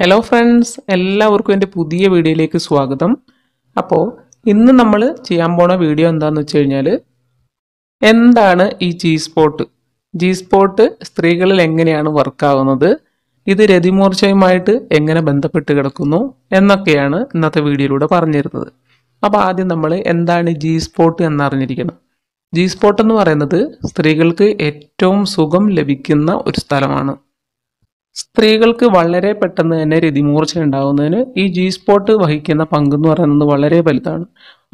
hello friends എല്ലാവർക്കും എൻ്റെ പുതിയ വീഡിയോയിലേക്ക് സ്വാഗതം അപ്പോൾ ഇന്ന് നമ്മൾ ചെയ്യാൻ പോണ വീഡിയോ എന്താണെന്ന് വെച്ച് കഴിഞ്ഞാൽ എന്താണ് ഈ ജി സ്പോട്ട് ജി സ്പോട്ട് സ്ത്രീകളിൽ എങ്ങനെയാണ് വർക്കാവുന്നത് ഇത് രതിമൂർച്ചയുമായിട്ട് എങ്ങനെ ബന്ധപ്പെട്ട് കിടക്കുന്നു എന്നൊക്കെയാണ് ഇന്നത്തെ വീഡിയോയിലൂടെ പറഞ്ഞിരുന്നത് അപ്പോൾ ആദ്യം നമ്മൾ എന്താണ് ജി സ്പോട്ട് എന്നറിഞ്ഞിരിക്കണം ജി സ്പോട്ട് എന്ന് പറയുന്നത് സ്ത്രീകൾക്ക് ഏറ്റവും സുഖം ലഭിക്കുന്ന ഒരു സ്ഥലമാണ് സ്ത്രീകൾക്ക് വളരെ പെട്ടെന്ന് തന്നെ രതിമൂർച്ച ഉണ്ടാകുന്നതിന് ഈ ജി സ്പോട്ട് വഹിക്കുന്ന പങ്കെന്ന് പറയുന്നത് വളരെ വലുതാണ്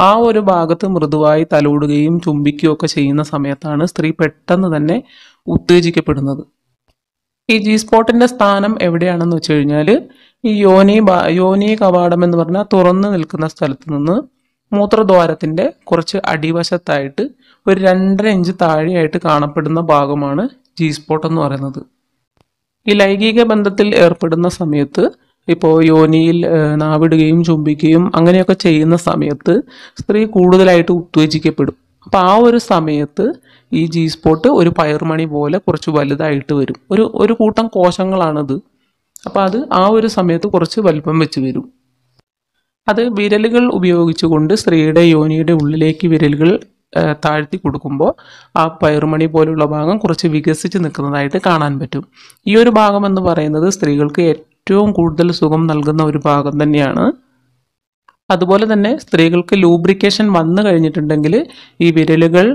ആ ഒരു ഭാഗത്ത് മൃദുവായി തലോടുകയും ചുംബിക്കുകയും ഒക്കെ ചെയ്യുന്ന സമയത്താണ് സ്ത്രീ പെട്ടെന്ന് തന്നെ ഉത്തേജിക്കപ്പെടുന്നത് ഈ ജി സ്പോട്ടിന്റെ സ്ഥാനം എവിടെയാണെന്ന് വെച്ച് കഴിഞ്ഞാൽ ഈ യോനി യോനി കവാടം എന്ന് പറഞ്ഞാൽ തുറന്നു നിൽക്കുന്ന സ്ഥലത്ത് നിന്ന് മൂത്രദ്വാരത്തിന്റെ കുറച്ച് അടിവശത്തായിട്ട് ഒരു രണ്ടര ഇഞ്ച് താഴെയായിട്ട് കാണപ്പെടുന്ന ഭാഗമാണ് ജി സ്പോട്ട് എന്ന് പറയുന്നത് ഈ ലൈംഗിക ബന്ധത്തിൽ ഏർപ്പെടുന്ന സമയത്ത് ഇപ്പോൾ യോനിയിൽ നാവിടുകയും ചുംബിക്കുകയും അങ്ങനെയൊക്കെ ചെയ്യുന്ന സമയത്ത് സ്ത്രീ കൂടുതലായിട്ട് ഉത്തേജിക്കപ്പെടും അപ്പോൾ ആ ഒരു സമയത്ത് ഈ ജി സ്പോട്ട് ഒരു പയർമണി പോലെ കുറച്ച് വലുതായിട്ട് വരും ഒരു ഒരു കൂട്ടം കോശങ്ങളാണത് അപ്പോൾ അത് ആ ഒരു സമയത്ത് കുറച്ച് വലുപ്പം വെച്ച് വരും അത് വിരലുകൾ ഉപയോഗിച്ചുകൊണ്ട് സ്ത്രീയുടെ യോനിയുടെ ഉള്ളിലേക്ക് വിരലുകൾ താഴ്ത്തി കൊടുക്കുമ്പോൾ ആ പയറുമണി പോലുള്ള ഭാഗം കുറച്ച് വികസിച്ച് നിൽക്കുന്നതായിട്ട് കാണാൻ പറ്റും ഈ ഒരു ഭാഗം എന്ന് പറയുന്നത് സ്ത്രീകൾക്ക് ഏറ്റവും കൂടുതൽ സുഖം നൽകുന്ന ഒരു ഭാഗം തന്നെയാണ് അതുപോലെ തന്നെ സ്ത്രീകൾക്ക് ലൂബ്രിക്കേഷൻ വന്നു കഴിഞ്ഞിട്ടുണ്ടെങ്കിൽ ഈ വിരലുകൾ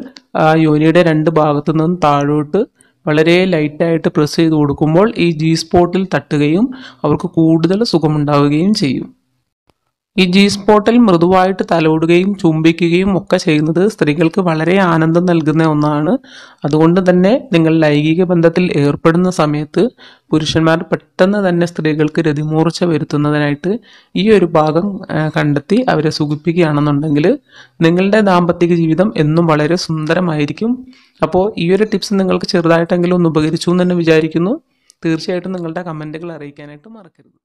യോനിയുടെ രണ്ട് ഭാഗത്തു നിന്നും താഴോട്ട് വളരെ ലൈറ്റായിട്ട് പ്രസ് ചെയ്ത് കൊടുക്കുമ്പോൾ ഈ ജി സ്പോട്ടിൽ തട്ടുകയും അവർക്ക് കൂടുതൽ സുഖമുണ്ടാവുകയും ചെയ്യും ഈ ജി സ്പോട്ടിൽ മൃദുവായിട്ട് തലോടുകയും ചുംബിക്കുകയും ഒക്കെ ചെയ്യുന്നത് സ്ത്രീകൾക്ക് വളരെ ആനന്ദം നൽകുന്ന ഒന്നാണ് അതുകൊണ്ട് തന്നെ നിങ്ങൾ ലൈംഗിക ബന്ധത്തിൽ ഏർപ്പെടുന്ന സമയത്ത് പുരുഷന്മാർ പെട്ടെന്ന് തന്നെ സ്ത്രീകൾക്ക് രതിമൂർച്ച വരുത്തുന്നതിനായിട്ട് ഈ ഒരു ഭാഗം കണ്ടെത്തി അവരെ സുഖിപ്പിക്കുകയാണെന്നുണ്ടെങ്കിൽ നിങ്ങളുടെ ദാമ്പത്തിക ജീവിതം എന്നും വളരെ സുന്ദരമായിരിക്കും അപ്പോൾ ഈ ഒരു ടിപ്സ് നിങ്ങൾക്ക് ചെറുതായിട്ടെങ്കിലും ഒന്ന് ഉപകരിച്ചു എന്ന് തന്നെ വിചാരിക്കുന്നു തീർച്ചയായിട്ടും നിങ്ങളുടെ കമൻറ്റുകൾ അറിയിക്കാനായിട്ട് മറക്കരുത്